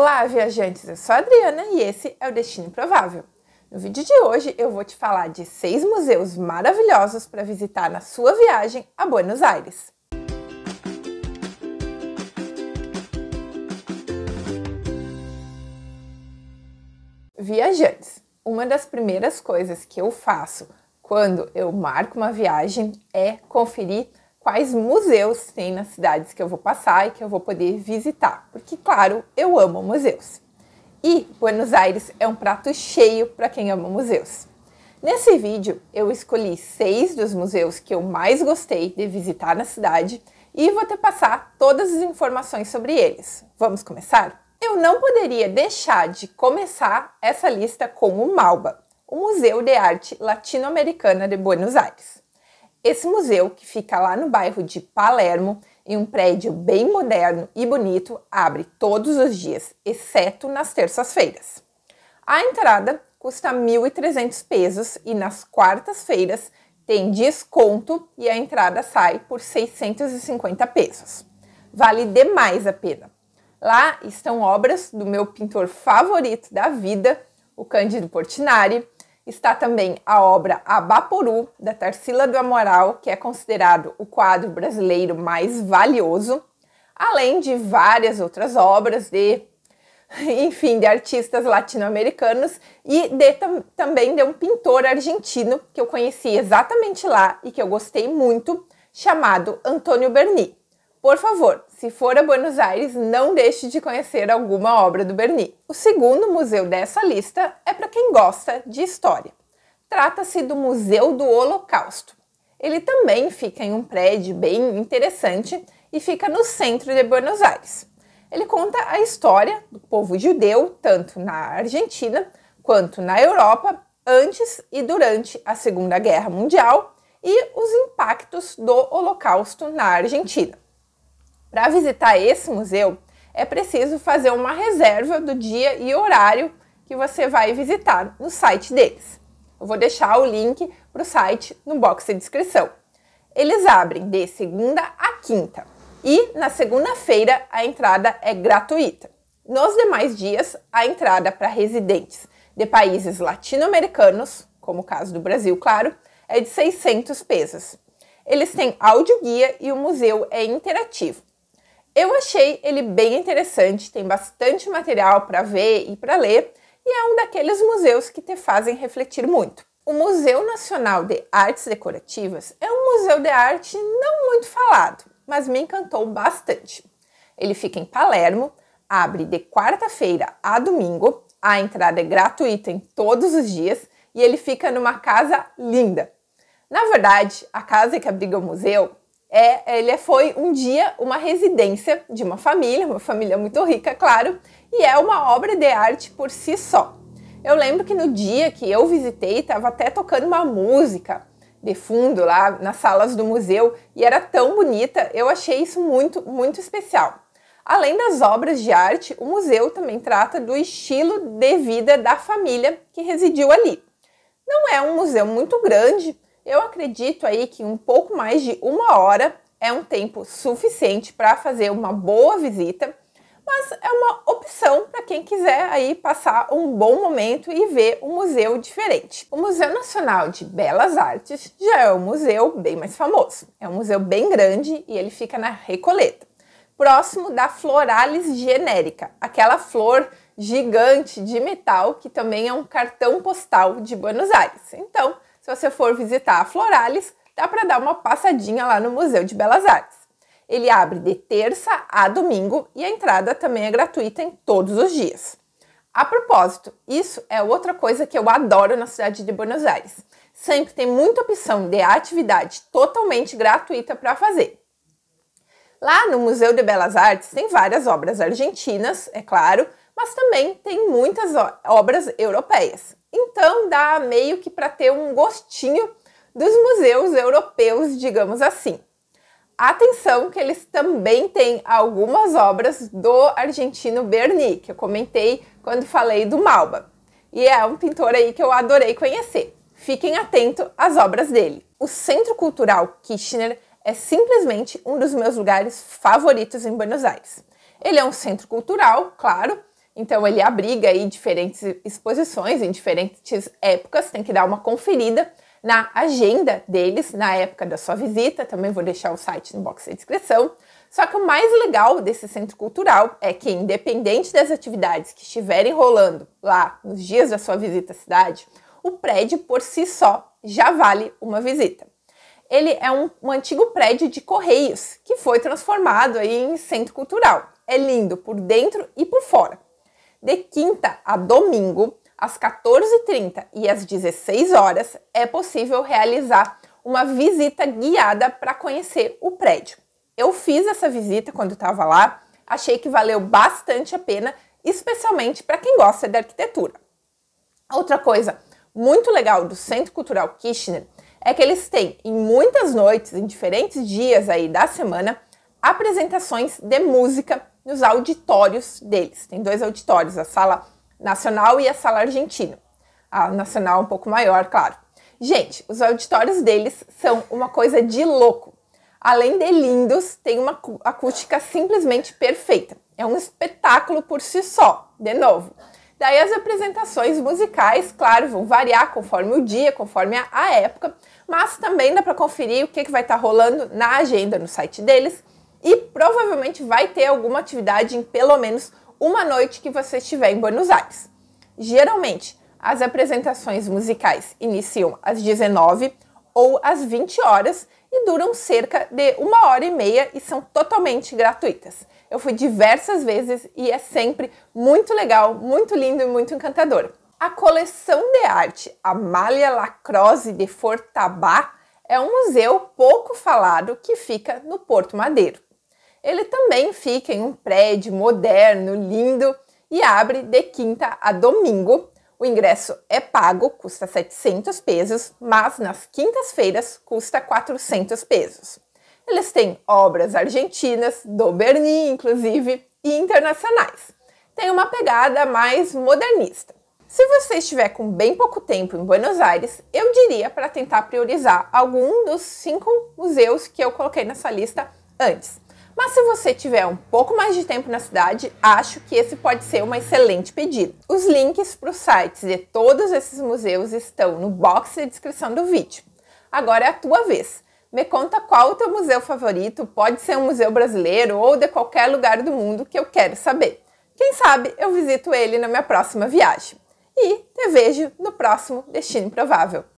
Olá, viajantes! Eu sou a Adriana e esse é o Destino Improvável. No vídeo de hoje eu vou te falar de seis museus maravilhosos para visitar na sua viagem a Buenos Aires. Viajantes, uma das primeiras coisas que eu faço quando eu marco uma viagem é conferir quais museus tem nas cidades que eu vou passar e que eu vou poder visitar, porque, claro, eu amo museus. E Buenos Aires é um prato cheio para quem ama museus. Nesse vídeo, eu escolhi seis dos museus que eu mais gostei de visitar na cidade e vou te passar todas as informações sobre eles. Vamos começar? Eu não poderia deixar de começar essa lista com o Malba, o Museu de Arte Latino-Americana de Buenos Aires. Esse museu, que fica lá no bairro de Palermo, em um prédio bem moderno e bonito, abre todos os dias, exceto nas terças-feiras. A entrada custa 1.300 pesos e nas quartas-feiras tem desconto e a entrada sai por 650 pesos. Vale demais a pena. Lá estão obras do meu pintor favorito da vida, o Cândido Portinari, está também a obra Abapuru, da Tarsila do Amaral, que é considerado o quadro brasileiro mais valioso, além de várias outras obras de, enfim, de artistas latino-americanos e de, tam, também de um pintor argentino que eu conheci exatamente lá e que eu gostei muito, chamado Antônio Berni. Por favor, se for a Buenos Aires, não deixe de conhecer alguma obra do Berni. O segundo museu dessa lista é para quem gosta de história. Trata-se do Museu do Holocausto. Ele também fica em um prédio bem interessante e fica no centro de Buenos Aires. Ele conta a história do povo judeu, tanto na Argentina quanto na Europa, antes e durante a Segunda Guerra Mundial e os impactos do Holocausto na Argentina. Para visitar esse museu, é preciso fazer uma reserva do dia e horário que você vai visitar no site deles. Eu vou deixar o link para o site no box de descrição. Eles abrem de segunda a quinta e na segunda-feira a entrada é gratuita. Nos demais dias, a entrada para residentes de países latino-americanos, como o caso do Brasil, claro, é de 600 pesos. Eles têm áudio guia e o museu é interativo. Eu achei ele bem interessante, tem bastante material para ver e para ler, e é um daqueles museus que te fazem refletir muito. O Museu Nacional de Artes Decorativas é um museu de arte não muito falado, mas me encantou bastante. Ele fica em Palermo, abre de quarta-feira a domingo, a entrada é gratuita em todos os dias e ele fica numa casa linda. Na verdade, a casa que abriga o museu é, ele foi um dia uma residência de uma família, uma família muito rica, claro, e é uma obra de arte por si só. Eu lembro que no dia que eu visitei, estava até tocando uma música de fundo lá nas salas do museu e era tão bonita, eu achei isso muito, muito especial. Além das obras de arte, o museu também trata do estilo de vida da família que residiu ali. Não é um museu muito grande, eu acredito aí que um pouco mais de uma hora é um tempo suficiente para fazer uma boa visita, mas é uma opção para quem quiser aí passar um bom momento e ver um museu diferente. O Museu Nacional de Belas Artes já é um museu bem mais famoso. É um museu bem grande e ele fica na Recoleta, próximo da Floralis genérica, aquela flor gigante de metal que também é um cartão postal de Buenos Aires. Então, então, se você for visitar a Florales, dá para dar uma passadinha lá no Museu de Belas Artes. Ele abre de terça a domingo e a entrada também é gratuita em todos os dias. A propósito, isso é outra coisa que eu adoro na cidade de Buenos Aires. Sempre tem muita opção de atividade totalmente gratuita para fazer. Lá no Museu de Belas Artes tem várias obras argentinas, é claro, mas também tem muitas obras europeias. Então dá meio que para ter um gostinho dos museus europeus, digamos assim. Atenção que eles também têm algumas obras do argentino Berni, que eu comentei quando falei do Malba. E é um pintor aí que eu adorei conhecer. Fiquem atentos às obras dele. O Centro Cultural Kirchner é simplesmente um dos meus lugares favoritos em Buenos Aires. Ele é um centro cultural, claro, então ele abriga aí diferentes exposições em diferentes épocas, tem que dar uma conferida na agenda deles na época da sua visita, também vou deixar o site no box de descrição. Só que o mais legal desse centro cultural é que, independente das atividades que estiverem rolando lá nos dias da sua visita à cidade, o prédio por si só já vale uma visita. Ele é um, um antigo prédio de correios que foi transformado aí em centro cultural. É lindo por dentro e por fora. De quinta a domingo, às 14h30 e às 16 horas é possível realizar uma visita guiada para conhecer o prédio. Eu fiz essa visita quando estava lá, achei que valeu bastante a pena, especialmente para quem gosta de arquitetura. Outra coisa muito legal do Centro Cultural Kirchner é que eles têm, em muitas noites, em diferentes dias aí da semana, apresentações de música nos auditórios deles. Tem dois auditórios, a Sala Nacional e a Sala Argentina. A Nacional um pouco maior, claro. Gente, os auditórios deles são uma coisa de louco. Além de lindos, tem uma acústica simplesmente perfeita. É um espetáculo por si só, de novo. Daí as apresentações musicais, claro, vão variar conforme o dia, conforme a, época, mas também dá para conferir o que, que vai estar tá rolando na agenda no site deles e provavelmente vai ter alguma atividade em pelo menos uma noite que você estiver em Buenos Aires. Geralmente, as apresentações musicais iniciam às 19 ou às 20 horas e duram cerca de uma hora e meia e são totalmente gratuitas. Eu fui diversas vezes e é sempre muito legal, muito lindo e muito encantador. A coleção de arte Amália Lacroze de Fortabá é um museu pouco falado que fica no Porto Madeiro ele também fica em um prédio moderno, lindo e abre de quinta a domingo. O ingresso é pago, custa 700 pesos, mas nas quintas-feiras custa 400 pesos. Eles têm obras argentinas, do Bernini inclusive, e internacionais. Tem uma pegada mais modernista. Se você estiver com bem pouco tempo em Buenos Aires, eu diria para tentar priorizar algum dos cinco museus que eu coloquei nessa lista antes. Mas se você tiver um pouco mais de tempo na cidade, acho que esse pode ser uma excelente pedida. Os links para os sites de todos esses museus estão no box de descrição do vídeo. Agora é a tua vez. Me conta qual o teu museu favorito, pode ser um museu brasileiro ou de qualquer lugar do mundo que eu quero saber. Quem sabe eu visito ele na minha próxima viagem. E te vejo no próximo Destino Improvável.